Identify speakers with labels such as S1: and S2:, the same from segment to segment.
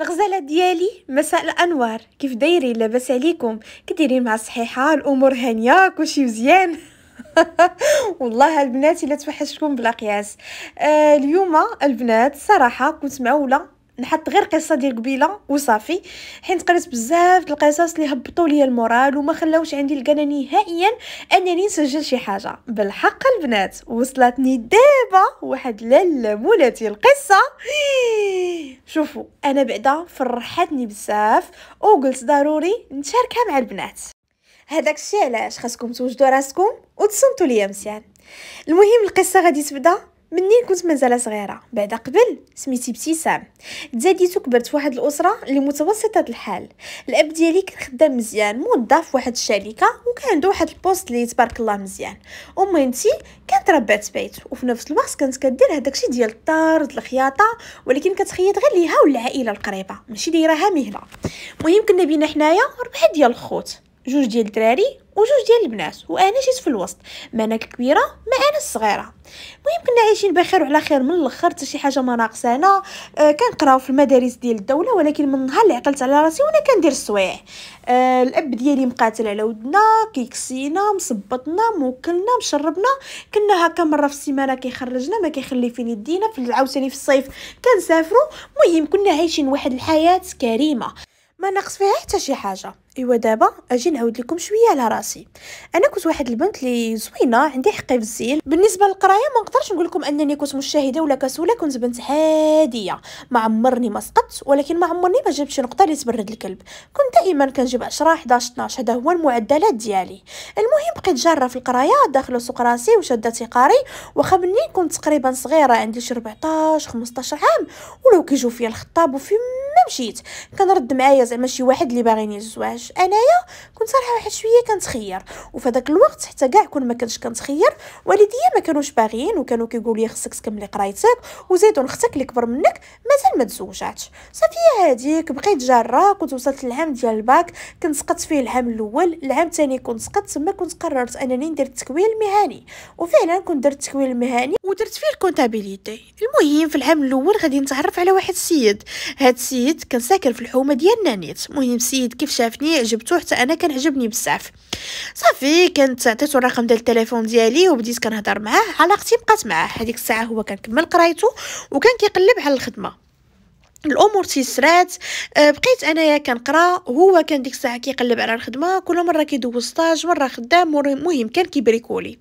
S1: الغزاله ديالي مساء الانوار كيف دايرين لاباس عليكم كديرين مع صحيحه الامور هانيه كلشي مزيان والله البنات الا توحشتكم بلا قياس آه اليوم البنات صراحه كنت معوله نحط غير قصه ديال قبيله وصافي حيت قريت بزاف د القصص اللي هبطوا ليا المورال وما خلاوش عندي القناه نهائيا انني نسجل شي حاجه بالحق البنات وصلتني دابا واحد لاله مولاتي القصه شوفوا انا بعدا فرحتني بزاف وقلت ضروري نشاركها مع البنات هذاك الشيء علاش خاصكم توجدوا راسكم وتصنتوا ليا مزيان المهم القصه غادي تبدا منين كنت مازال صغيره بعدا قبل سميتي ابتسام تزاديت وكبرت واحد الاسره اللي متوسطه الحال الاب ديالي كان خدام مزيان موظف واحد الشركه وكان عنده واحد البوست اللي تبارك الله مزيان امنتي كانت ربعت بيت وفي نفس الوقت كانت كدير هداكشي ديال الطارد الخياطه ولكن كتخيط غير ليها والعائله القريبه ماشي دايراها مهله المهم كنا بينا حنايا ربعه ديال الخوت جوج ديال الدراري وجوج ديال البنات وانا جيت في الوسط ما انا الكبيره ما انا الصغيره المهم كنا عايشين بخير وعلى خير من الاخر حتى شي حاجه ما ناقصانا آه كنقراو في المدارس ديال الدوله ولكن من نهار اللي عقلت على راسي وانا كندير السوايع آه الاب ديالي مقاتل على ودنا كيكسينا مصبطنا موكلنا مشربنا كنا هكا مره في السيمانه كيخرجنا ما كيخلي فين يدينا في العاوتاني في الصيف كنسافروا المهم كنا عايشين واحد الحياه كريمه ما ناقص فيها حتى شي حاجه ايوا دابا اجي نعاود لكم شويه على راسي انا كنت واحد البنت اللي زوينه عندي حقي في الزين بالنسبه للقرايه ما نقدرش نقول لكم انني كنت مشاهده ولا كسوله كنت بنت هاديه ما عمرني ما سقطت ولكن ما عمرني ما جبت شي نقطه اللي تبرد الكلب كنت دائما كنجيب 10 11 12 هذا هو المعدلات ديالي المهم بقيت جاره في القرايه داخله سوق راسي وشاده تقاري واخا مني كنت تقريبا صغيره عندي شي 14 15 عام ولو كيجوا فيا الخطاب وفي مشيت كنرد معايا زعما شي واحد اللي باغيني الزواج انايا كنت صراحه واحد شويه كنتخير وفي داك الوقت حتى كاع كون ما كنتش كنتخير والديا ما كانوش باغيين وكانوا كيقولوا لي خصك تكملي قرايتك وزيدون اختك اللي كبر منك مازال ما تزوجاتش صافي هاديك بقيت جاره كنت وصلت للعام ديال الباك كنت سقطت فيه العام الاول العام الثاني كنت سقطت تما كنت قررت انني ندير التكوين المهني وفعلا كنت درت التكوين المهني ودرت فيه الكونتابيليتي المهم في العام الاول غادي نتعرف على واحد السيد هاد السيد كان ساكن في الحومه ديال نانيت المهم السيد كيف شافني عجبته حتى انا كان عجبني بزاف صافي كنت عطيته الرقم ديال التليفون ديالي وبديت كنهضر معاه علاقتي بقات معاه هذيك الساعه هو كان كمل قرايته وكان كيقلب على الخدمه الامور تيسرات أه، بقيت انايا كنقرا هو كان ديك الساعه كيقلب على الخدمه كل مره كيدوز ستاج مره خدام المهم كان كيبريكولي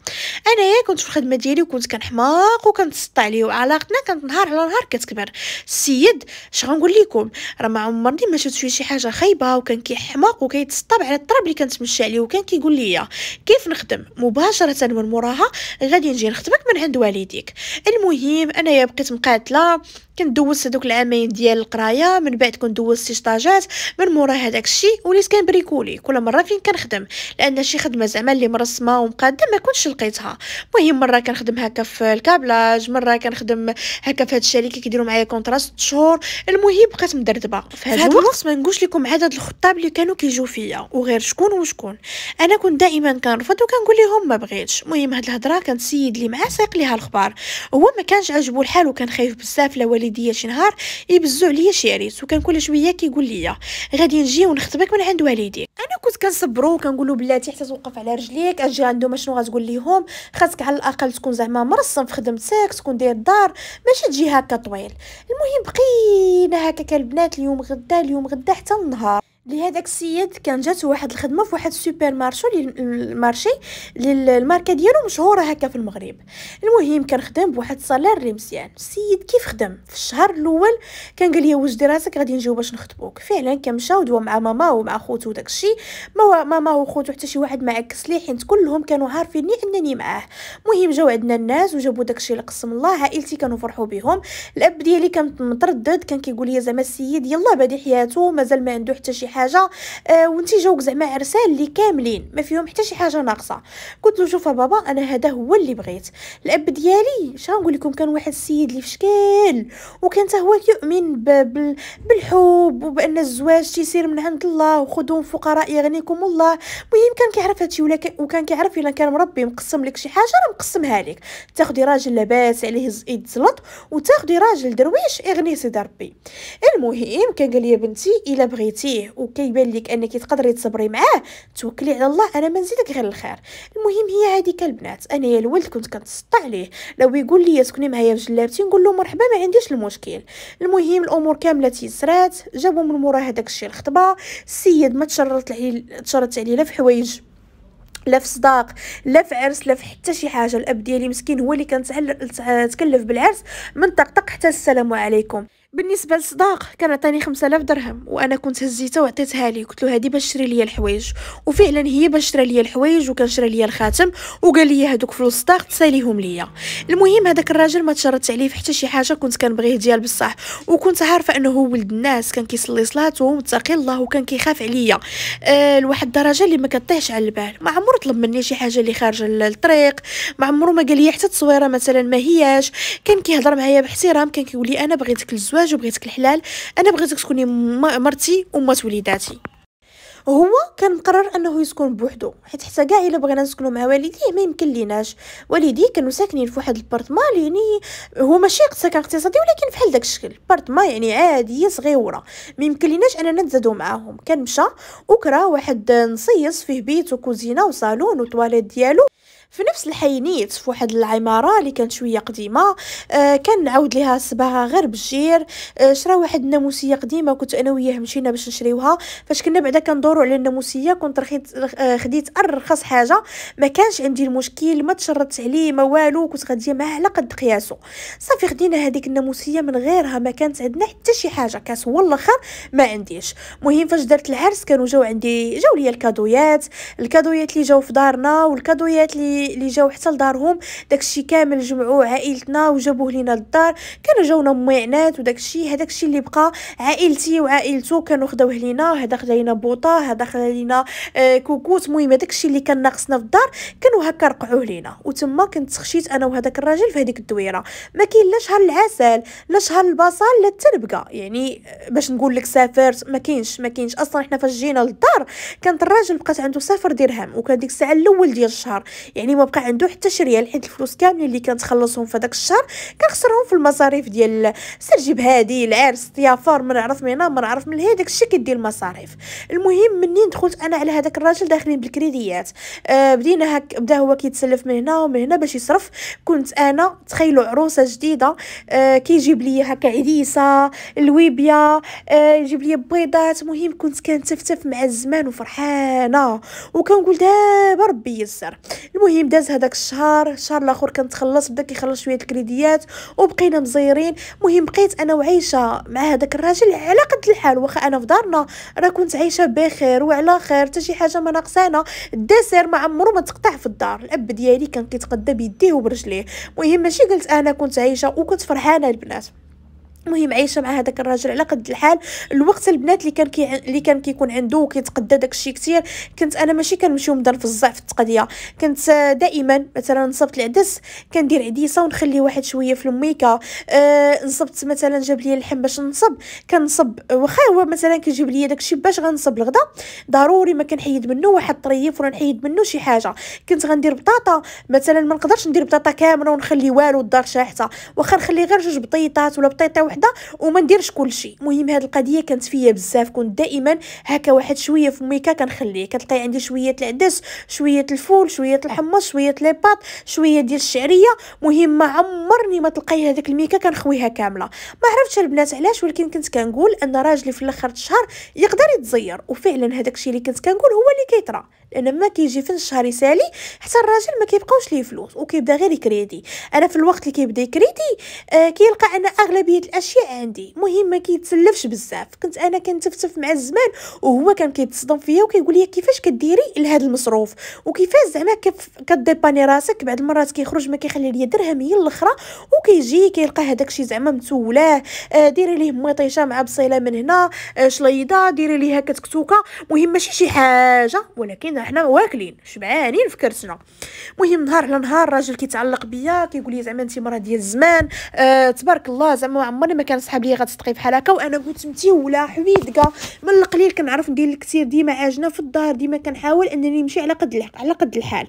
S1: انايا كنت في الخدمه ديالي وكنت كنحماق وكنتسطى عليه وعلاقتنا كانت نهار على نهار كتكبر السيد اش غنقول لكم راه ما عمرني ما شفت فيه شي حاجه خايبه وكان كيحماق وكيتسطب على الطرب اللي كنتمشى عليه وكان كيقول لي كيف نخدم مباشره من موراها غادي نجي نخدمك من عند والديك المهم انايا بقيت مقاتله كندوز هذوك العامين ديال القرايه من بعد كنت شي طاجات من مورا هذاك الشيء وليت كنبريكولي كل مره فين كنخدم لان شي خدمه زعما اللي مرسمه ومقاده ما كنتش لقيتها المهم مره كنخدم هكا في الكابلاج مره كنخدم هكا في هاد الشركه كيديروا معايا كونطرا ست شهور المهم بقيت مدردبه في هاد الوقت ما نقولش لكم عدد الخطاب اللي كانوا كيجو فيا وغير شكون وشكون انا كنت دائما كنرفض وكنقول لهم ما بغيتش المهم هاد الهضره كان السيد اللي معاه سايق ليها الخبار هو ما كانش عجبو الحال وكان خايف بزاف لا والديا شي نهار يبزو عليا عريس وكان كل شويه كيقول لي غادي نجي ونخطبك من عند والديك انا كنت كنصبرو وكنقول له بلاتي حتى توقف على رجليك اجي عندهم شنو غتقول ليهم خاصك على الاقل تكون زعما مرسم في خدمتك تكون داير الدار ماشي تجي هكا طويل المهم بقينا هكا كالبنات اليوم غدا اليوم غدا حتى النهار لهذاك السيد كان جاته واحد الخدمه في واحد السوبر مارشو المارشي للماركه الماركه ديالو مشهوره هكا في المغرب المهم كان خدم بواحد الصالير لي مزيان السيد كيف خدم في الشهر الاول كان قال لي وجدي راسك غادي نجيو باش نخطبوك فعلا كان مشى ودوا مع ماما ومع خوتو داك الشيء ماما وخوتو حتى شي واحد معكس ليه لي حيت كلهم كانوا عارفيني انني معاه المهم جاو عندنا الناس وجابوا داك الشيء لقسم الله عائلتي كانوا فرحوا بهم الاب ديالي كان متردد كان كيقول لي زعما السيد يلا بادي حياته مازال ما عنده حتى شي حاجه آه وانت جاوك زعما عرسان لي كاملين ما فيهم حتى شي حاجه ناقصه قلت له شوف بابا انا هذا هو اللي بغيت الاب ديالي اش لكم كان واحد السيد اللي فشكال وكان هو يؤمن بالحب وبان الزواج تيسير من عند الله وخدوم فقراء يغنيكم الله المهم كان كيعرف هادشي ولا وكان كيعرف الا كان مربي مقسم لك شي حاجه راه مقسمها لك تاخدي راجل لاباس عليه يتزلط وتاخدي راجل درويش يغني سيدي ربي المهم كان قال لي بنتي الا بغيتيه وكيبان لك انك تقدري تصبري معاه توكلي على الله انا ما نزيدك غير الخير المهم هي هذيك البنات انا يا الولد كنت كنتسطع عليه لو يقول لي تكوني معايا في جلابتي نقول له مرحبا ما عنديش المشكل المهم الامور كامله تيسرات جابوا من هذاك الشيء الخطبه السيد ما تشرط عليه تشرط عليه لا في حوايج لا في صداق لا في عرس لا في حتى شي حاجه الاب ديالي مسكين هو اللي كان تكلف بالعرس من طقطق حتى السلام عليكم بالنسبه لصداق كان عطاني آلاف درهم وانا كنت هزيتها وعطيتها ليه قلت له هذه باش شري ليا الحوايج وفعلا هي باش شرى ليا الحوايج وكان شرى ليا الخاتم وقال لي هادوك فلوس صداق تساليهم ليا المهم هذاك الراجل ما تشرطت عليه في حتى شي حاجه كنت كنبغيه ديال بصح وكنت عارفه انه هو ولد الناس كان كيصلي صلاته ومتقي الله وكان كيخاف عليا أه لواحد الدرجه اللي ما كطيحش على البال ما عمرو طلب مني شي حاجه اللي خارجه للطريق ما عمرو ما قال لي حتى تصويره مثلا ما هياش كان كيهضر معايا باحترام كان كيقول لي انا بغيتك للزواج الزواج وبغيتك الحلال انا بغيتك تكوني مرتي ومات وليداتي هو كان مقرر انه يسكن بوحدو حيت حتى كاع الا بغينا نسكنو مع والديه ما يمكن ليناش والديه كانوا ساكنين في واحد البارتمان يعني هو ماشي سكن اقتصادي ولكن بحال داك الشكل البارتمان يعني عاديه صغيوره ما يمكن ليناش اننا نتزادو معاهم كان مشى وكرا واحد نصيص فيه بيت وكوزينه وصالون وطواليت ديالو في نفس الحي نيت في واحد العماره اللي كانت شويه قديمه آه نعاود ليها صباغه غير بالجير آه شرا واحد الناموسيه قديمه كنت انا وياه مشينا باش نشريوها فاش كنا بعدا كندورو على الناموسيه كنت رخيت آه خديت ارخص حاجه ما كانش عندي المشكل ما تشرطت عليه ما والو كنت غاديه معاه على قد قياسو صافي خدينا هذيك الناموسيه من غيرها ما كانت عندنا حتى شي حاجه كاس هو الاخر ما عنديش مهم فاش درت العرس كانوا جاو عندي جاو ليا الكادويات الكادويات اللي جاو في دارنا والكادويات اللي اللي جاو حتى لدارهم داكشي كامل جمعوه عائلتنا وجابوه لينا للدار كانوا جاونا ميعنات وداكشي هداكشي اللي بقى عائلتي وعائلته كانوا خداوه لينا هذا خدا لينا بوطه هذا خدا لينا آه، كوكوت المهم هداكشي اللي كان ناقصنا في الدار كانوا هكا رقعوه لينا وتما كنت خشيت انا وهذاك الراجل في هذيك الدويره ما كاين لا شهر العسل لا شهر البصل لا التربقه يعني آه، باش نقول لك سافرت ما كاينش ما كاينش اصلا حنا فاش جينا للدار كانت الراجل بقات عنده صفر درهم وكان ديك الساعه الاول ديال الشهر يعني يعني ما بقى عنده حتى شي ريال حيت الفلوس كاملين اللي كانت في داك الشهر كنخسرهم في المصاريف ديال سير جيب هادي العرس ضيافه ما نعرف من هنا ما نعرف من هي داكشي كدير المصاريف المهم منين دخلت انا على هذاك الراجل داخلين بالكريديات آه بدينا هك بدا هو كيتسلف من هنا ومن هنا باش يصرف كنت انا تخيلوا عروسه جديده آه كيجيب لي هكا عديسه لويبيا آه يجيب لي بيضات مهم كنت كنتفتف مع الزمان وفرحانه وكنقول دابا ربي يسر المهم المهم داز هذاك الشهر الشهر الاخر كنتخلص بدا كيخلص شويه الكريديات وبقينا مزيرين مهم بقيت انا وعايشه مع هذاك الراجل على قد الحال واخا انا في دارنا راه كنت عايشه بخير وعلى خير حتى شي حاجه ما ناقصانا الدسر ما عمرو ما تقطع في الدار الاب ديالي كان كيتقدى بيديه وبرجليه مهم ماشي قلت انا كنت عايشه وكنت فرحانه البنات المهم عايشه مع هذاك الراجل على قد الحال الوقت البنات اللي كان كي اللي كان كيكون عنده وكيتقدى داكشي كثير كنت انا ماشي كنمشي ومضن في الزعف التقديه كنت دائما مثلا نصبت العدس كندير عديسه ونخلي واحد شويه في الميكا أه نصبت مثلا جاب لي اللحم باش نصب كنصب واخا هو مثلا كيجيب لي داكشي باش غنصب الغدا ضروري ما كنحيد منه واحد طريف ولا نحيد منه شي حاجه كنت غندير بطاطا مثلا ما نقدرش ندير بطاطا كامله ونخلي والو الدار شاحته واخا نخلي غير جوج بطيطات ولا بطيطه وحده وما نديرش كلشي المهم هاد القضيه كانت فيا بزاف كنت دائما هكا واحد شويه في ميكا كنخليه كتلقاي عندي شويه العدس شويه الفول شويه الحمص شويه لي بات شويه ديال الشعريه مهم ما عمرني ما تلقاي هذاك الميكا كنخويها كامله ما عرفتش البنات علاش ولكن كنت كنقول ان راجلي في الاخر الشهر يقدر يتزير وفعلا هذاك الشيء اللي كنت كنقول هو اللي كيطرا لان ما كيجي في الشهر يسالي حتى الراجل ما كيبقاوش ليه فلوس وكيبدا غير يكريدي انا في الوقت اللي كيبدا يكريدي آه كيلقى ان اغلبيه ماشي عندي مهم ما كيتسلفش بزاف كنت انا كنتفتف مع الزمان وهو كان كيتصدم فيا وكيقول لي كيفاش كديري لهذا المصروف وكيفاش زعما كديباني راسك بعض المرات كيخرج ما كيخلي ليا درهم هي الاخرى وكيجي كيلقى هذاك الشيء زعما متولاه آه، ديري ليه مطيشه مع بصيله من هنا آه، شليضه ديري ليها كتكتوكه مهم ماشي شي حاجه ولكن احنا واكلين شبعانين في كرسنا مهم نهار على نهار راجل كيتعلق بيا كيقول لي زعما انت مرا ديال الزمان آه تبارك الله زعما عمرني ما كان صحاب ليا غتسقي بحال هكا وانا كنت متيوله حويدكه من القليل كنعرف ندير الكثير ديما عاجنه في الدار ديما كنحاول انني نمشي على قد على قد الحال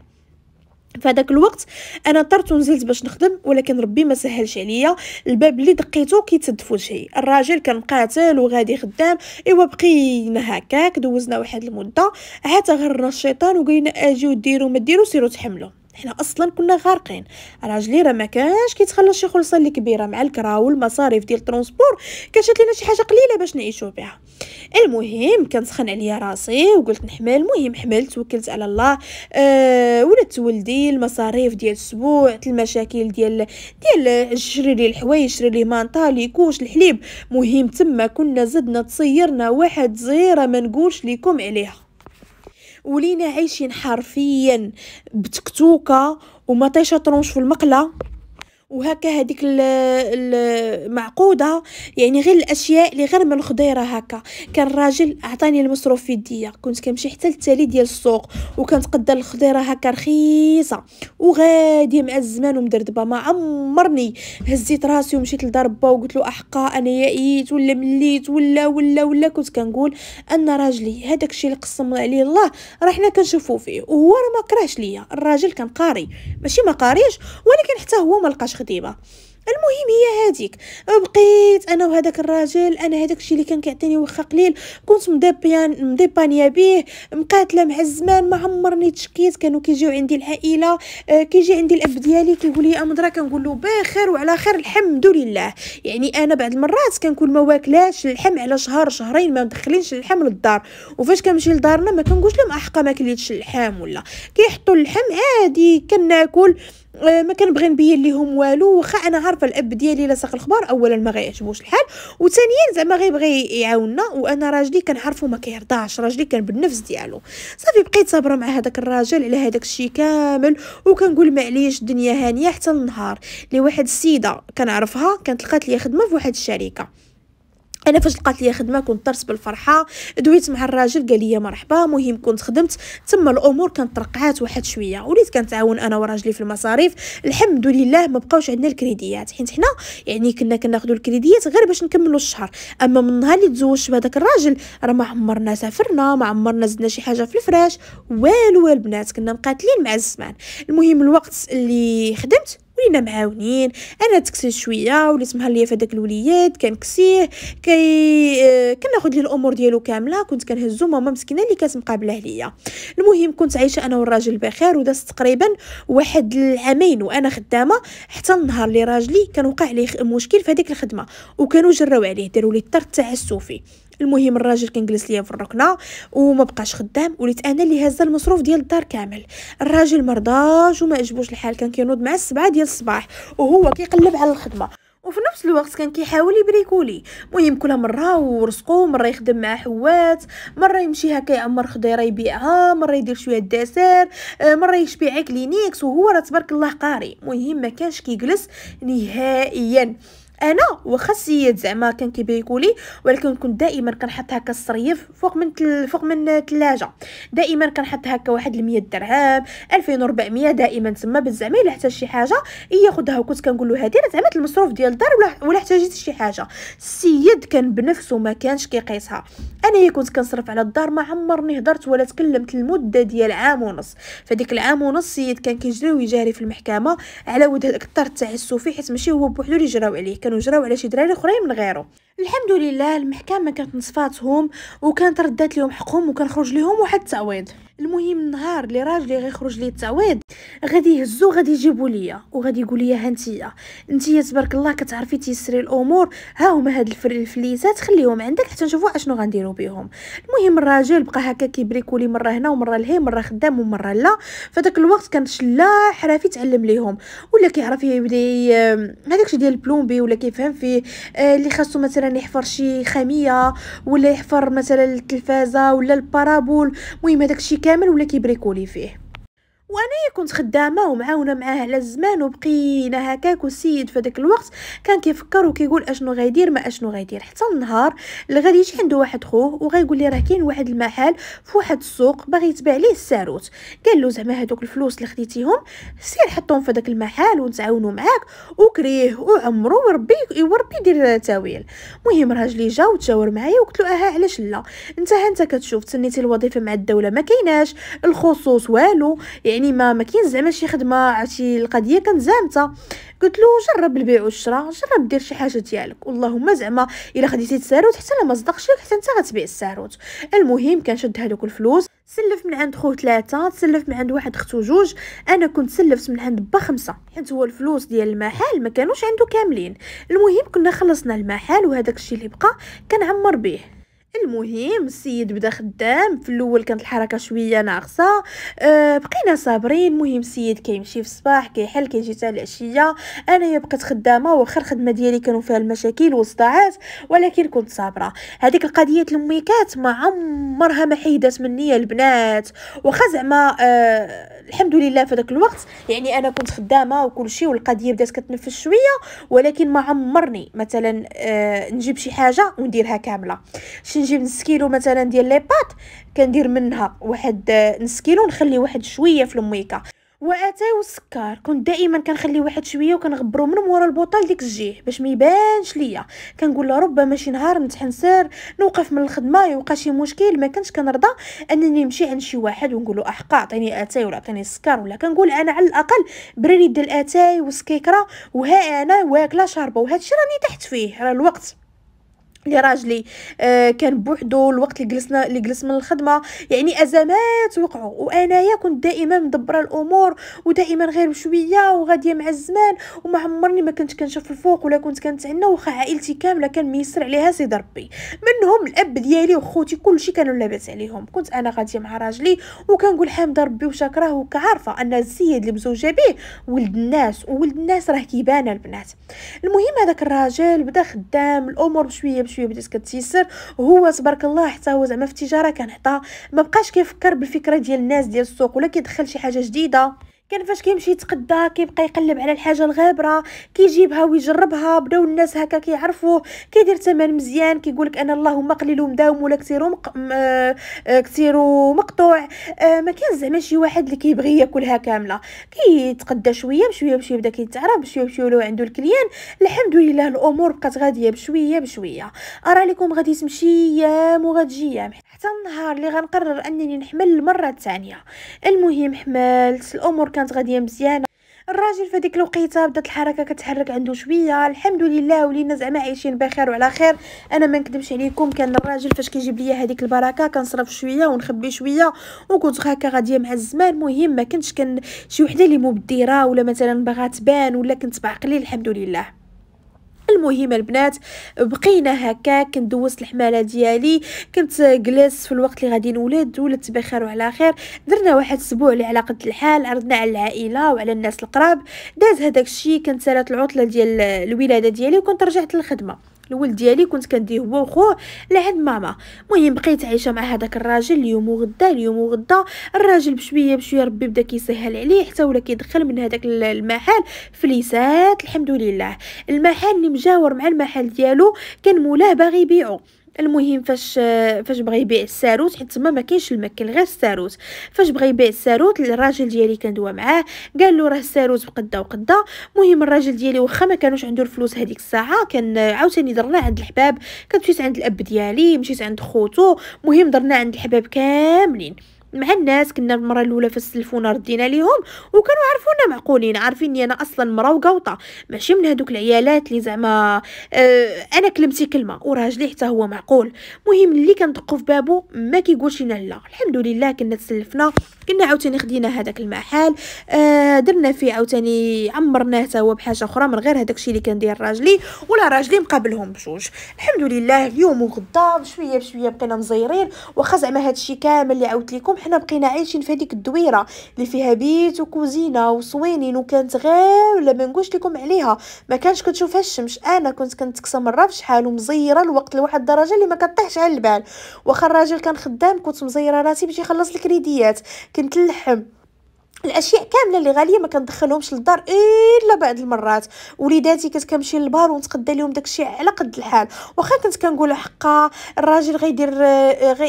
S1: فهداك الوقت انا طرت ونزلت باش نخدم ولكن ربي ما سهلش عليا الباب اللي دقيته كيتسد في وجهي الراجل كان قاتل وغادي خدام ايوا بقينا هكاك دوزنا واحد المده عاد غرنا الشيطان وقالنا اجيو ديروا ما ديروا سيروا تحملوا حنا اصلا كنا غارقين راجلي راه ما كانش كيتخلى شي خلصه اللي كبيره مع الكرا والمصاريف ديال الترونسبور كانت لينا شي حاجه قليله باش نعيشو بها المهم كنسخن عليا راسي وقلت نحمل المهم حملت توكلت على الله أه ولدت ولدي المصاريف ديال الاسبوع المشاكل ديال ديال شري لي الحوايج شري لي مانطا لي كوش الحليب مهم تما كنا زدنا تصيرنا واحد زيره ما نقولش لكم عليها ولينا عايشين حرفيا بتكتوكه ومطيشه طرونش في المقله وهكا هذيك المعقوده يعني غير الاشياء اللي غير من الخضيره هكا كان الراجل عطاني المصروف في يديا كنت كنمشي حتى للتالي ديال السوق قدر الخضيره هكا رخيصه وغاديه مع الزمان ومدردبه ما عمرني هزيت راسي ومشيت لدار با وقلت له احقا انا يئيت ولا مليت ولا ولا ولا كنت كنقول ان راجلي هذاك الشيء اللي قسم عليه الله راه حنا كنشوفوا فيه وهو راه ما كرهش ليا الراجل كان قاري ماشي ما قاريش ولكن حتى هو ما لقاش خديبه المهم هي هذيك بقيت انا وهذاك الراجل انا هذاك الشيء اللي كان كيعطيني واخا قليل كنت مدبيان مديبانيه به مقاتله مع الزمان ما عمرني تشكيت كانوا كيجيو عندي العائله آه، كيجي عندي الاب ديالي كيقول لي امضرا كنقول له بخير وعلى خير الحمد لله يعني انا بعض المرات كنكون ما واكلاش اللحم على شهر شهرين ما مدخلينش اللحم للدار وفاش كنمشي لدارنا ما كنقولش لهم احقا ما كليتش اللحم ولا كيحطوا اللحم عادي كناكل آه، ما كنبغي نبين ليهم والو واخا انا عارفه الاب ديالي لصق الخبار اولا ما غيعجبوش الحال وثانيا زعما غيبغي يعاوننا وانا راجلي كنعرفو ما كيرضاش راجلي كان بالنفس ديالو صافي بقيت صابره مع هذاك الراجل على هذاك الشيء كامل وكنقول معليش الدنيا هانيه حتى النهار لواحد واحد السيده كنعرفها كانت لقات لي خدمه في واحد الشركه انا فاش لقات ليا خدمه كنت طرت بالفرحه دويت مع الراجل قال لي مرحبا مهم كنت خدمت تما الامور كانت رقعات واحد شويه وليت كنتعاون انا وراجلي في المصاريف الحمد لله ما بقاوش عندنا الكريديات حيت حنا يعني كنا كناخذوا الكريديات غير باش نكملوا الشهر اما من نهار اللي تزوجت بهذاك الراجل راه ما عمرنا سافرنا ما عمرنا زدنا شي حاجه في الفراش والو البنات كنا مقاتلين مع الزمان المهم الوقت اللي خدمت ولينا معاونين انا تكسي شويه وليت مهليه في فداك الوليات كنكسيه كي آه، كناخذ ليه الامور ديالو كامله كنت كنهزو ماما مسكينه اللي كانت مقابله ليا المهم كنت عايشه انا والراجل بخير وداز تقريبا واحد العامين وانا خدامه حتى النهار اللي راجلي كان وقع ليه مشكل في هذيك الخدمه وكانوا جراو عليه داروا ليه الطرد التعسفي المهم الراجل كان جلس ليا في الركنه وما بقاش خدام وليت انا اللي هزه المصروف ديال الدار كامل الراجل مرضاش وما عجبوش الحال كان كينوض مع السبعة ديال الصباح وهو كيقلب على الخدمه وفي نفس الوقت كان كيحاول يبريكولي المهم كل مره ورزقو مره يخدم مع حوات مره يمشي هكا يعمر خضيره يبيعها مره يدير شويه دسر آه، مره يشبيع كلينيكس وهو راه تبارك الله قاري المهم ما كانش كيجلس نهائيا انا واخا السيد زعما كان كيبيكو لي ولكن كنت دائما كنحط هكا الصريف فوق من تل فوق من الثلاجه دائما كنحط هكا واحد 100 درهم 2400 دائما تما بالزعما الا احتاج شي حاجه ياخذها وكنت كنقول له هذه راه زعما المصروف ديال الدار ولا ولا احتاجيت شي حاجه السيد كان بنفسه ما كانش كيقيسها انا كنت كنصرف على الدار ما عمرني هضرت ولا تكلمت المده ديال عام ونص فديك العام ونص السيد كان كيجري ويجاري في المحكمه على ود هذاك الطرد تاع السوفي حيت ماشي هو بوحدو اللي جراو عليه كانوا جراو على شي دراري اخرين من غيره الحمد لله المحكمه كانت نصفاتهم وكانت ردات لهم حقهم وكان خرج لهم واحد التعويض المهم النهار اللي راجلي غيخرج لي التعويض غادي يهزو غادي يجيبو ليا وغادي يقول ليا ها انتيا انتيا تبارك الله كتعرفي تيسري الامور ها هما هاد الفليسات خليهم عندك حتى نشوفو اشنو غنديرو بهم المهم الراجل بقى هكا كيبريكولي مره هنا ومره لهي مره خدام ومره لا فداك الوقت كان شلا حرافي تعلم ليهم ولا كيعرف يبدا آه، هذاك ديال البلومبي ولا كيفهم فيه آه، اللي خاصو مثلا يحفر شي خاميه ولا يحفر مثلا التلفازه ولا البارابول المهم هذاك الشيء كامل ولا كيبريكولي فيه وانا كنت خدامه ومعاونه معاه على الزمان وبقينا هكاك والسيد في داك الوقت كان كيفكر وكيقول اشنو غيدير ما اشنو غيدير حتى النهار اللي غادي يجي عنده واحد خوه وغايقول لي راه كاين واحد المحل في واحد السوق باغي يتباع ليه الساروت قال له زعما هادوك الفلوس اللي خديتيهم سير حطهم في داك المحل ونتعاونوا معاك وكريه وعمرو وربي وربي يدير تاويل المهم راجلي جا وتشاور معايا وقلت له اها علاش لا انت انت كتشوف تسنيتي الوظيفه مع الدوله ما كيناش الخصوص والو يعني يعني ما ما كاين زعما شي خدمه عرفتي القضيه كانت زامته قلت له جرب البيع والشراء جرب دير شي حاجه ديالك ما زعما الا خديتي الساروت حتى لا ما صدقش حتى انت غتبيع الساروت المهم كان شد هذوك الفلوس سلف من عند خوه ثلاثة تسلف من عند واحد ختو جوج انا كنت سلفت من عند با خمسة حيت هو الفلوس ديال المحل ما كانوش عنده كاملين المهم كنا خلصنا المحل وهذاك الشيء اللي بقى كنعمر به المهم السيد بدا خدام في الاول كانت الحركه شويه ناقصه أه بقينا صابرين المهم السيد كيمشي في الصباح كيحل كيجي حتى العشيه انايا بقيت خدامه واخا الخدمه ديالي كانوا فيها المشاكل والصداعات ولكن كنت صابره هذيك القضيه الميكات ما عمرها ما حيدات مني البنات واخا زعما أه الحمد لله في ذاك الوقت يعني انا كنت خدامه وكل شيء والقضيه بدات كتنفس شويه ولكن ما عمرني مثلا أه نجيب شي حاجه ونديرها كامله نجيب نص كيلو مثلا ديال لي بات كندير منها واحد آه، نص كيلو نخلي واحد شويه في الميكا واتاي والسكر كنت دائما كنخلي واحد شويه وكنغبروا من مورا البوطال ديك الجيه باش ما يبانش ليا كنقول ربما شي نهار نتحنسر نوقف من الخدمه يوقع شي مشكل ما كنتش كنرضى انني نمشي عند شي واحد ونقول له احقا عطيني اتاي ولا عطيني السكر ولا كنقول انا على الاقل بريري ديال اتاي والسكيكره وها انا واكله شاربه الشيء راني تحت فيه راه الوقت لي راجلي آه، كان بوحدو الوقت اللي جلسنا اللي جلس من الخدمه يعني ازمات وقعوا وانايا كنت دائما مدبره الامور ودائما غير بشويه وغاديه مع الزمان وما عمرني ما كنت كنشوف الفوق ولا كنت كنتعنى واخا عائلتي كامله كان ميسر عليها سيد ربي منهم الاب ديالي وخوتي كلشي كانوا لاباس عليهم كنت انا غاديه مع راجلي وكنقول حامده ربي وشاكراه وكعارفه ان السيد اللي مزوجه به ولد الناس وولد الناس راه كيبان البنات المهم هذاك الراجل بدا خدام الامور بشويه بشويه شويه بدات كتيسر هو تبارك الله حتى هو زعما في التجاره كان حتى ما بقاش كيفكر بالفكره ديال الناس ديال السوق ولا كيدخل شي حاجه جديده كان فاش كيمشي يتقدا كيبقى يقلب على الحاجه الغابره كيجيبها ويجربها بداو الناس هكا كيعرفوه كيدير ثمن مزيان كيقولك انا اللهم قليل مداوم ولا كثير مق... آه، آه، كثير مقطوع آه، ما كان زعما شي واحد اللي كيبغي ياكلها كامله كيتقدا شويه بشويه بشويه بدا كيتعرف بشويه بشويه ولو عنده الكليان الحمد لله الامور بقات غاديه بشويه بشويه ارى لكم غادي تمشي ايام وغتجي ايام حتى النهار اللي غنقرر انني نحمل المره الثانيه المهم حملت الامور كانت غاديه مزيانه الراجل في ديك الوقيته بدات الحركه كتحرك عنده شويه الحمد لله ولينا زعما عايشين بخير وعلى خير انا ما نكذبش عليكم كان الراجل فاش كيجيب ليا هذيك البركه كنصرف شويه ونخبي شويه وكنت هكا غاديه مع الزمان المهم ما كنتش كان شي وحده اللي مبدره ولا مثلا باغا تبان ولا كنت بعقلي الحمد لله المهم البنات بقينا هكا كندوزت الحماله ديالي كنت جلس في الوقت اللي غادي نولد ولدت بخير وعلى خير درنا واحد اسبوع اللي على قد الحال عرضنا على العائله وعلى الناس القراب داز هذاك الشيء كانت سالات العطله ديال الولاده ديالي وكنت رجعت للخدمه الولد ديالي كنت كنديه هو وخوه لعند ماما المهم بقيت عايشه مع هذاك الراجل اليوم وغدا اليوم وغدا الراجل بشويه بشويه ربي بدا كيسهل عليه حتى ولا كيدخل من هذاك المحل فليسات الحمد لله المحل اللي مجاور مع المحل ديالو كان مولاه باغي يبيعو المهم فاش فاش بغى يبيع الساروت حيت تما ما كاينش المكن غير الساروت فاش بغى يبيع الساروت الراجل ديالي كان دوا معاه قال له راه الساروت بقدا وقدا المهم الراجل ديالي واخا ما كانوش عنده الفلوس هذيك الساعه كان عاوتاني درنا عند الحباب كنت مشيت عند الاب ديالي مشيت عند خوتو المهم درنا عند الحباب كاملين مع الناس كنا المره الاولى في السلفون ردينا ليهم وكانوا عرفونا معقولين عارفين اني انا اصلا مرا وقوطه ماشي من هذوك العيالات اللي زعما آه انا كلمتي كلمه وراجلي حتى هو معقول مهم اللي كندقوا في بابه ما كيقولش لنا لا الحمد لله كنا تسلفنا كنا عاوتاني خدينا هذاك المحل آه درنا فيه عاوتاني عمرناه حتى هو بحاجه اخرى من غير هذاك الشيء اللي كان داير راجلي ولا راجلي مقابلهم بجوج الحمد لله اليوم وغدا بشويه بشويه بقينا مزيرين واخا زعما هذا الشيء كامل اللي عاودت لكم حنا بقينا عايشين في هذيك الدويره اللي فيها بيت وكوزينه وصوينين وكانت غير ولا ما نقولش لكم عليها ما كانش كتشوفها الشمس انا كنت كنتكسر مره فشحال ومزيره الوقت لواحد الدرجه اللي ما كطيحش على البال واخا الراجل كان خدام كنت مزيره راسي باش يخلص الكريديات كنت نلحم الاشياء كامله اللي غاليه ما كندخلهمش للدار الا بعد المرات وليداتي كنت كنمشي للبار ونتقدى لهم داكشي على قد الحال واخا كنت كنقول حقا الراجل غيدير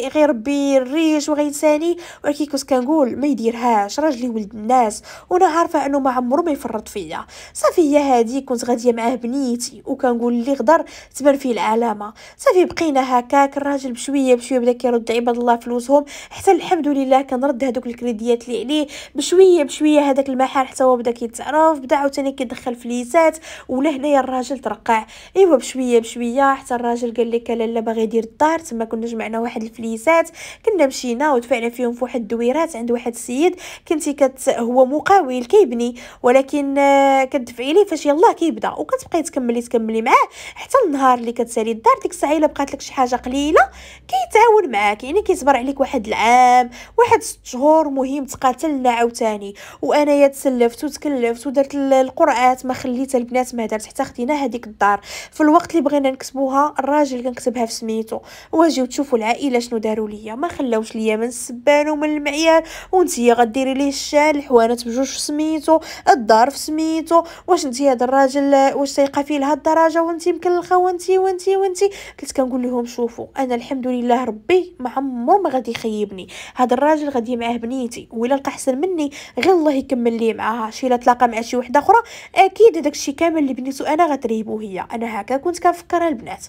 S1: غيربي الريش وغيساني ولكن كنت كنقول ما يديرهاش راجلي ولد الناس وانا عارفه انه ما عمرو ما يفرط فيا صافي هي هادي كنت غاديه معاه بنيتي وكنقول اللي غدر تبان فيه العلامه صافي بقينا هكاك الراجل بشويه بشويه بدا كيرد عباد الله فلوسهم حتى الحمد لله كنرد هذوك الكريديات اللي عليه بشويه بشويه بشويه هذاك المحل حتى هو بدا كيتعرف بدا عاوتاني كيدخل فليسات ولا هنايا الراجل ترقع ايوا بشويه بشويه حتى الراجل قال لك لالا باغي يدير الدار تما كنا جمعنا واحد الفليسات كنا مشينا ودفعنا فيهم في واحد الدويرات عند واحد السيد كنتي كت هو مقاول كيبني ولكن آه، كتدفعي ليه فاش يلاه كيبدا وكتبقاي تكملي تكملي معاه حتى النهار اللي كتسالي الدار ديك الساعه الا بقات لك شي حاجه قليله كيتعاون معاك يعني كيصبر عليك واحد العام واحد 6 شهور مهم تقاتلنا عاوتاني الثاني يعني. وانا تسلفت وتكلفت ودرت القرآت ما خليت البنات ما درت حتى خدينا هذيك الدار في الوقت اللي بغينا نكتبوها الراجل كنكتبها في سميتو واجيو وتشوفوا العائله شنو داروا ليا ما خلاوش ليا من السبان ومن المعيار وانتي غديري ليه الشال الحوانت بجوج في سميتو الدار في سميتو واش انت هذا الراجل واش سايقه فيه لهاد الدرجه وانتي مكلخه وانتي وانت وانت كنت كنقول لهم شوفوا انا الحمد لله ربي ما عمره ما غادي يخيبني هذا الراجل غادي معاه بنيتي ولا لقى احسن مني غير الله يكمل لي معاها شي لا تلاقى مع شي وحده اخرى اكيد داك الشيء كامل اللي بنيتو انا غتريبو هي انا هكا كنت كنفكر البنات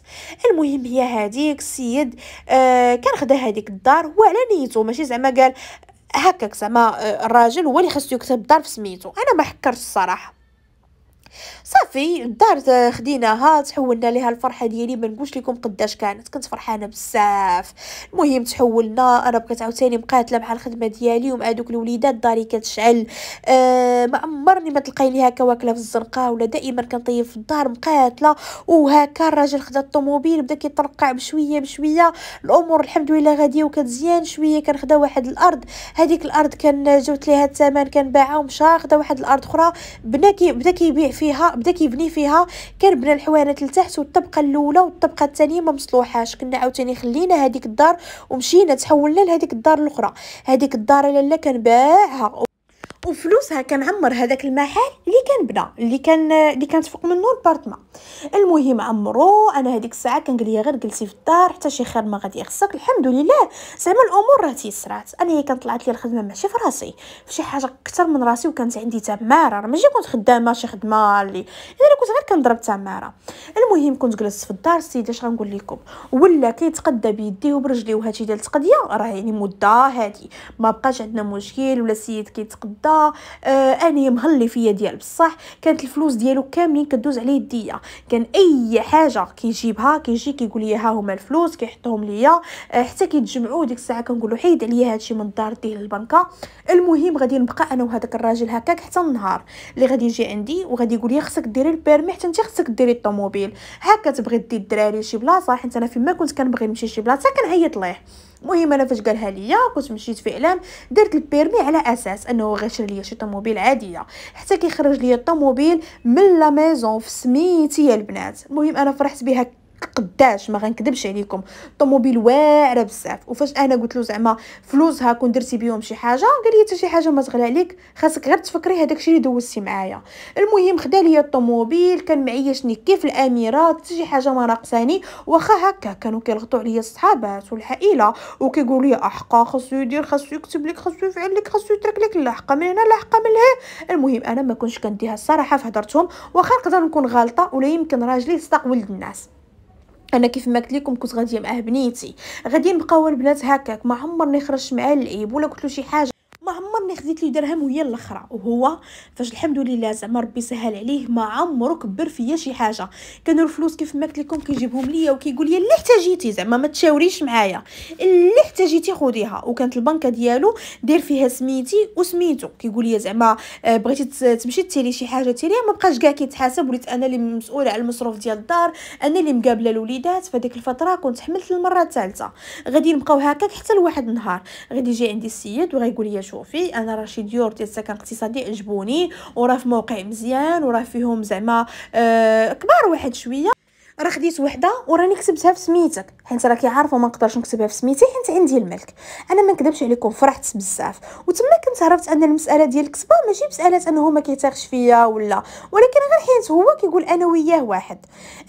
S1: المهم هي هذيك السيد آه كان خدا هذيك الدار هو على نيتو ماشي زعما قال هكاك زعما آه، الراجل هو اللي خاصو يكتب الدار في سميتو انا ما حكرتش الصراحه صافي الدار خديناها تحولنا لها الفرحه ديالي ما نقولش لكم قداش كانت كنت فرحانه بزاف المهم تحولنا انا بقيت عاوتاني مقاتله مع الخدمه ديالي ومع دوك الوليدات داري كتشعل أه ما عمرني ما تلقاي هكا واكله في الزنقه ولا دائما كنطيب في الدار مقاتله وهكا الراجل خدا الطوموبيل بدا كيترقع بشويه بشويه الامور الحمد لله غاديه وكتزيان شويه كنخدا واحد الارض هذيك الارض كان جبت ليها الثمن كان باعها ومشى خدا واحد الارض اخرى بنا كي بدا كيبيع فيها بدا كيبني فيها كربنا الحوانات لتحت والطبقه الاولى والطبقه الثانيه ما مصلوحاش كنا عاوتاني خلينا هذيك الدار ومشينا تحولنا لهذيك الدار الاخرى هذيك الدار لالا كنباعها وفلوسها كنعمر هذاك المحل اللي كان بنا اللي كان اللي كانت فوق منه البارتما المهم عمرو انا هذيك الساعه كان قال غير جلسي في الدار حتى شي خير ما غادي يخصك الحمد لله زعما الامور راه تيسرات انا كانت طلعت لي الخدمه ماشي في راسي في شي حاجه اكثر من راسي وكانت عندي تماره ماشي كنت خدامه شي خدمه اللي انا كنت غير كنضرب تماره المهم كنت جلست في الدار السيد اش غنقول لكم ولا كيتقدى بيديه وبرجليه وهادشي ديال التقضيه راه يعني مده هادي ما بقاش عندنا مشكل ولا السيد كيتقدى هذا آه انا مهلي في ديال بصح كانت الفلوس ديالو كاملين كدوز على يديا كان اي حاجه كيجيبها كيجي كيقول لي ها هما الفلوس كيحطهم ليا آه حتى كيتجمعوا ديك الساعه كنقول له حيد عليا هادشي من الدار ديه للبنكه المهم غادي نبقى انا وهذاك الراجل هكاك حتى النهار اللي غادي يجي عندي وغادي يقول لي خصك ديري البيرمي حتى انت خصك ديري الطوموبيل هكا تبغي دي الدراري لشي بلاصه حيت انا فيما كنت كنبغي نمشي شي بلاصه كنعيط ليه المهم انا فاش قالها ليا كنت مشيت في اعلام درت البيرمي على اساس انه غيشري ليا شي طوموبيل عاديه حتى كيخرج ليا الطوموبيل من لا ميزون في سميتي يا البنات المهم انا فرحت بها قداش ما غنكذبش عليكم طوموبيل واعره بزاف وفاش انا قلت له زعما فلوسها كون درتي بهم شي حاجه قال لي حتى شي حاجه ما تغلى عليك خاصك غير تفكري هذاك الشيء اللي دوزتي معايا المهم خدا ليا الطوموبيل كان معيشني كيف الاميرات حتى شي حاجه ما ناقصاني واخا هكا كانوا كيلغطوا عليا الصحابات والعائله وكيقولوا لي احقا خاصو يدير خاصو يكتب لك خاصو يفعل لك خاصو يترك لك حقا من هنا حقا من لهيه المهم انا ما كنتش كنديها الصراحه في هضرتهم واخا نقدر نكون غالطه ولا يمكن راجلي صدق ولد الناس انا كيف ما قلت لكم كنت غاديه مع بنيتي غادي نبقاو البنات هكاك ما عمرني خرجت معاه للعيب ولا قلت له شي حاجه ما عمرني خديت لي درهم وهي الاخرى وهو فاش الحمد لله زعما ربي سهل عليه ما عمرو كبر فيا شي حاجه كانوا الفلوس كيف ما قلت لكم كيجيبهم ليا وكيقول لي اللي احتاجيتي زعما ما تشاوريش معايا اللي احتاجيتي خديها وكانت البنكه ديالو دير فيها سميتي وسميتو كيقول لي زعما آه، بغيتي تمشي تيري شي حاجه تيريها ما بقاش كاع كيتحاسب وليت انا اللي مسؤوله على المصروف ديال الدار انا اللي مقابله الوليدات فديك الفتره كنت حملت للمره الثالثه غادي نبقاو هكاك حتى لواحد النهار غادي يجي عندي السيد وغايقول لي صوفي انا انا راشي ديور ديال السكن الاقتصادي عجبوني وراه في موقع مزيان وراه فيهم زعما آه كبار واحد شويه راه خديت وحده وراني كتبتها بسميتك حيت راكي عارفه ما نقدرش نكتبها بسميتي حيت عندي الملك انا ما نكذبش عليكم فرحت بزاف وتما كنت عرفت ان المساله ديال الكتبه ماشي مساله انه ما كيتاخش فيا ولا ولكن غير حيت هو كيقول انا وياه واحد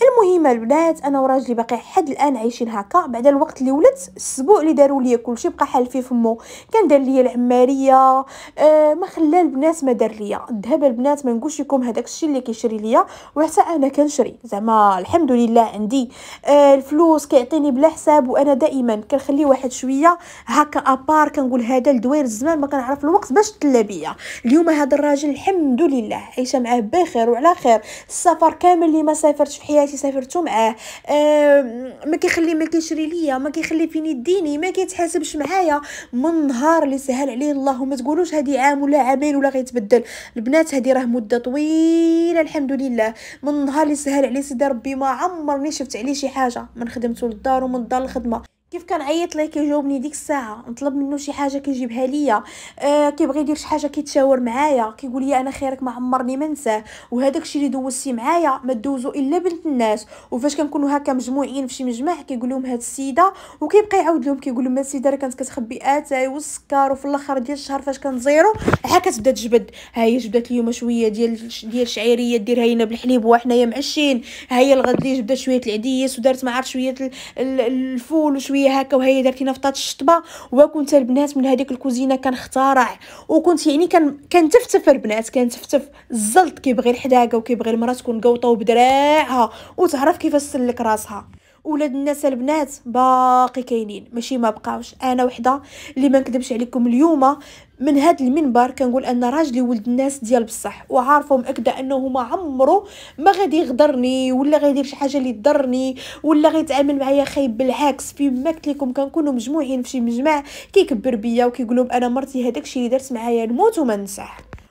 S1: المهم البنات انا وراجلي باقي حد الان عايشين هكا بعد الوقت اللي ولدت السبوع اللي داروا ليا كلشي بقى حال في فمو كان دار ليا العماريه آه ما خلى البنات ما دار ليا الذهب البنات ما نقولش لكم هذاك الشيء اللي كيشري ليا وحتى انا كنشري زعما الحمد لله عندي آه، الفلوس كيعطيني بلا حساب وانا دائما كنخلي واحد شويه هكا ابار كنقول هذا لدوير الزمان ما كنعرف الوقت باش تلا بيا اليوم هذا الراجل الحمد لله عايشه معاه بخير وعلى خير السفر كامل اللي ما سافرتش في حياتي سافرته معاه آه ما كيخلي ما كيشري ليا ما كيخلي فيني ديني ما كيتحاسبش معايا من نهار اللي سهل عليه الله وما تقولوش هادي عام ولا عامين ولا غيتبدل البنات هادي راه مده طويله الحمد لله من نهار اللي سهل عليه سيدي ربي ما عمرني شفت عليه شي حاجه من خدمته للدار ومن الدار للخدمه كيف كنعيط ليه كيجاوبني ديك الساعه نطلب منه شي حاجه كيجيبها ليا آه كيبغي يدير شي حاجه كيتشاور معايا كيقول لي انا خيرك ما عمرني ما نساه وهذاك الشيء اللي دوزتي معايا ما دوزو الا بنت الناس وفاش كنكونوا هكا مجموعين في شي مجمع كيقول لهم هاد السيده وكيبقى يعاود لهم كيقول لهم هاد السيده راه كانت كتخبي اتاي والسكر وفي الاخر ديال الشهر فاش كنزيرو عا كتبدا تجبد ها هي جبدات اليوم شويه ديال ديال الشعيريه ديرها لينا بالحليب وحنايا معشين ها هي الغد اللي جبدات شويه العديس ودارت ما عرف شويه الفول وشويه شويه هكا وهي لينا فطات الشطبه وكنت البنات من هذيك الكوزينه كنخترع وكنت يعني كان كنتفتف البنات كنتفتف الزلط كيبغي الحداقه وكيبغي المراه تكون قوطه وبدراعها وتعرف كيفاش تسلك راسها ولاد الناس البنات باقي كاينين ماشي ما بقاوش انا وحده اللي ما نكذبش عليكم اليوم من هذا المنبر كنقول ان راجلي ولد الناس ديال بصح وعارفه ومأكده انه ما عمره ما غادي يغدرني ولا غيدير شي حاجه اللي تضرني ولا غيتعامل معايا خايب بالعكس فيما قلت لكم كنكونوا مجموعين في شي مجمع كيكبر بيا وكيقول لهم انا مرتي هذاك الشيء اللي درت معايا نموت وما ننساه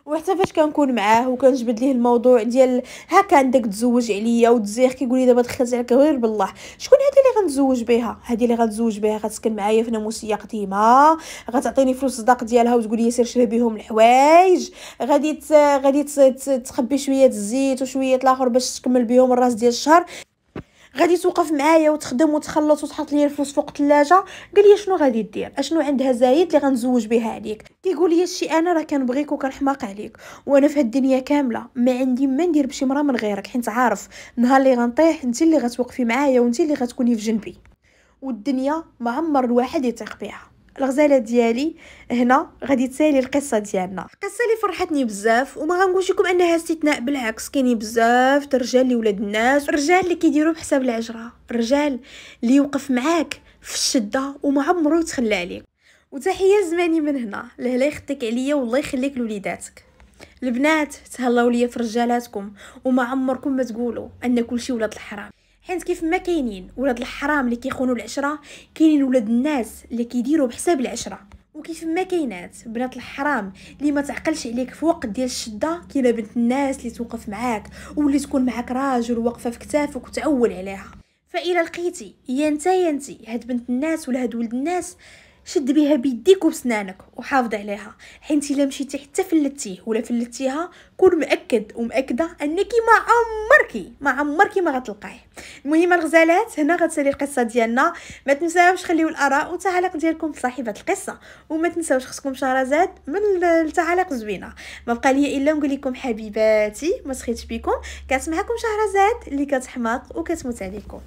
S1: وحتى فاش كنكون معاه وكنجبد ليه الموضوع ديال ها عندك تزوج عليا وتزيخ كيقول لي دابا دخلت عليك غير بالله شكون هذه اللي غنتزوج بها هذه اللي غنتزوج بها غتسكن معايا في ناموسيه قديمه غتعطيني فلوس الصداق ديالها وتقول لي سير شري بهم الحوايج غادي غادي تخبي شويه الزيت وشويه الاخر باش تكمل بهم الراس ديال الشهر غادي توقف معايا وتخدم وتخلص وتحط لي الفلوس فوق الثلاجه قال لي شنو غادي دير اشنو عندها زايد اللي غنزوج بها عليك كيقول لي شي انا راه كنبغيك وكنحماق عليك وانا في الدنيا كامله ما عندي ما ندير بشي مرا من غيرك حيت عارف نهار اللي غنطيح انت اللي غتوقفي معايا وانت اللي غتكوني في جنبي والدنيا ما عمر الواحد يطيق بها الغزاله ديالي هنا غادي تسالي القصه ديالنا القصه اللي فرحتني بزاف وما غنقولش لكم انها استثناء بالعكس كاينين بزاف الرجال اللي ولاد الناس الرجال اللي كيديروا بحساب العجره الرجال اللي يوقف معاك في الشده وما عمرو يتخلى عليك وتحيه زماني من هنا لهلا يخطيك عليا والله يخليك لوليداتك البنات تهلاو ليا في رجالاتكم وما عمركم ما تقولوا ان كلشي ولاد الحرام حيت كيف ما كاينين ولاد الحرام اللي كيخونوا العشره كاينين ولاد الناس اللي كيديروا بحساب العشره وكيف ما كاينات بنات الحرام اللي ما تعقلش عليك في وقت ديال الشده كاينه بنت الناس اللي توقف معاك واللي تكون معاك راجل واقفه في كتافك وتعول عليها فإلا لقيتي يا انت يا انت هاد بنت الناس ولا هاد ولد الناس شد بها بيديك وبسنانك وحافظ عليها حيت الا مشيتي حتى فلتيه ولا فلتيها كون مأكد ومأكده انك ما عمركي ما عمركي ما غتلقاه المهم الغزالات هنا غتسالي القصه ديالنا ما تنساوش خليو الاراء والتعاليق ديالكم في صاحبه القصه وما تنساوش خصكم شهرزاد من التعاليق زوينه ما بقى لي الا نقول لكم حبيباتي ما سخيتش بكم كنسمعكم شهرزاد اللي كتحماق وكتموت عليكم